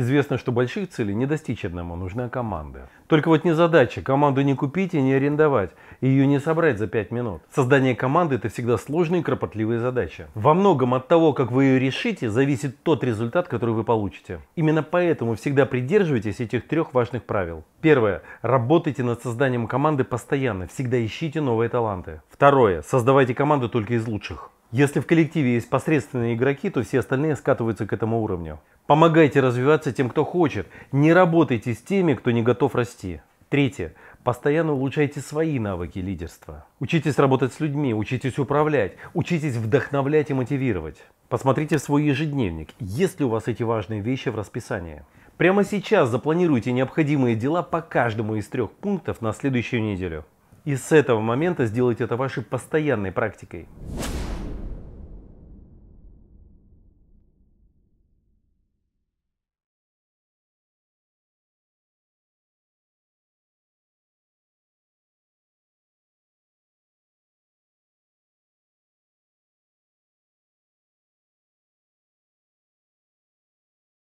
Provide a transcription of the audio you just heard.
Известно, что больших целей не достичь одному, нужна команда. Только вот не задача, команду не купить и не арендовать, и ее не собрать за 5 минут. Создание команды – это всегда сложная и кропотливая задача. Во многом от того, как вы ее решите, зависит тот результат, который вы получите. Именно поэтому всегда придерживайтесь этих трех важных правил. Первое. Работайте над созданием команды постоянно, всегда ищите новые таланты. Второе. Создавайте команду только из лучших. Если в коллективе есть посредственные игроки, то все остальные скатываются к этому уровню. Помогайте развиваться тем, кто хочет. Не работайте с теми, кто не готов расти. Третье. Постоянно улучшайте свои навыки лидерства. Учитесь работать с людьми, учитесь управлять, учитесь вдохновлять и мотивировать. Посмотрите в свой ежедневник, есть ли у вас эти важные вещи в расписании. Прямо сейчас запланируйте необходимые дела по каждому из трех пунктов на следующую неделю. И с этого момента сделайте это вашей постоянной практикой.